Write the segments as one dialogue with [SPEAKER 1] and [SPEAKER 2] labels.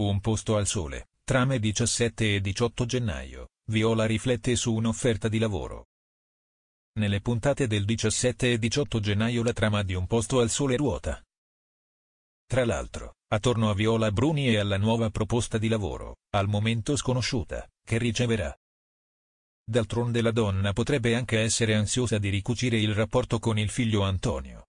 [SPEAKER 1] Un posto al sole, trame 17 e 18 gennaio, Viola riflette su un'offerta di lavoro. Nelle puntate del 17 e 18 gennaio la trama di Un posto al sole ruota. Tra l'altro, attorno a Viola Bruni e alla nuova proposta di lavoro, al momento sconosciuta, che riceverà. D'altronde la donna potrebbe anche essere ansiosa di ricucire il rapporto con il figlio Antonio.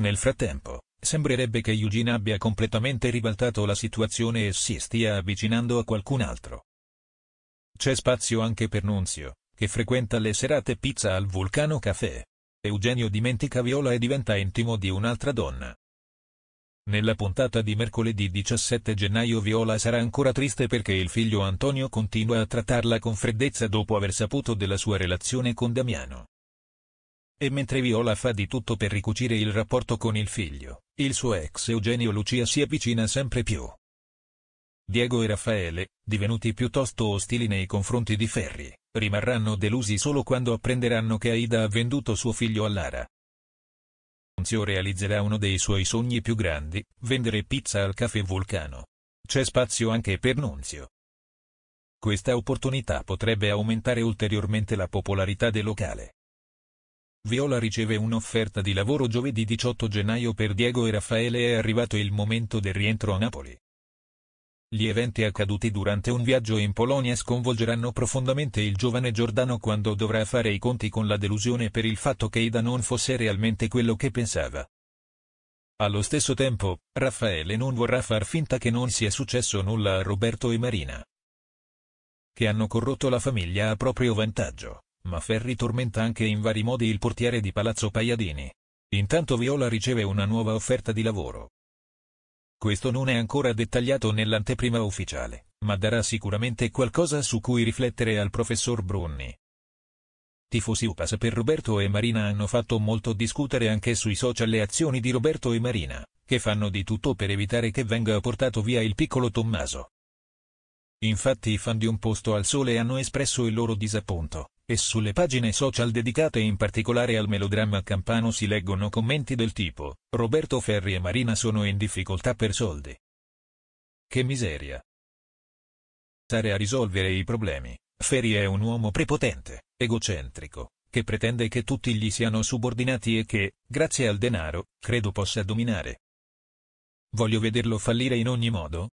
[SPEAKER 1] Nel frattempo, Sembrerebbe che Eugene abbia completamente ribaltato la situazione e si stia avvicinando a qualcun altro. C'è spazio anche per Nunzio, che frequenta le serate pizza al Vulcano Café. Eugenio dimentica Viola e diventa intimo di un'altra donna. Nella puntata di mercoledì 17 gennaio Viola sarà ancora triste perché il figlio Antonio continua a trattarla con freddezza dopo aver saputo della sua relazione con Damiano. E mentre Viola fa di tutto per ricucire il rapporto con il figlio, il suo ex Eugenio Lucia si avvicina sempre più. Diego e Raffaele, divenuti piuttosto ostili nei confronti di Ferri, rimarranno delusi solo quando apprenderanno che Aida ha venduto suo figlio a Lara. Nunzio realizzerà uno dei suoi sogni più grandi, vendere pizza al caffè Vulcano. C'è spazio anche per Nunzio. Questa opportunità potrebbe aumentare ulteriormente la popolarità del locale. Viola riceve un'offerta di lavoro giovedì 18 gennaio per Diego e Raffaele è arrivato il momento del rientro a Napoli. Gli eventi accaduti durante un viaggio in Polonia sconvolgeranno profondamente il giovane Giordano quando dovrà fare i conti con la delusione per il fatto che Ida non fosse realmente quello che pensava. Allo stesso tempo, Raffaele non vorrà far finta che non sia successo nulla a Roberto e Marina, che hanno corrotto la famiglia a proprio vantaggio ma Ferri tormenta anche in vari modi il portiere di Palazzo Paiadini. Intanto Viola riceve una nuova offerta di lavoro. Questo non è ancora dettagliato nell'anteprima ufficiale, ma darà sicuramente qualcosa su cui riflettere al professor Brunni. Tifosi Upas per Roberto e Marina hanno fatto molto discutere anche sui social le azioni di Roberto e Marina, che fanno di tutto per evitare che venga portato via il piccolo Tommaso. Infatti i fan di Un posto al sole hanno espresso il loro disappunto, e sulle pagine social dedicate in particolare al melodramma campano si leggono commenti del tipo, Roberto Ferri e Marina sono in difficoltà per soldi. Che miseria. Stare a risolvere i problemi. Ferri è un uomo prepotente, egocentrico, che pretende che tutti gli siano subordinati e che, grazie al denaro, credo possa dominare. Voglio vederlo fallire in ogni modo,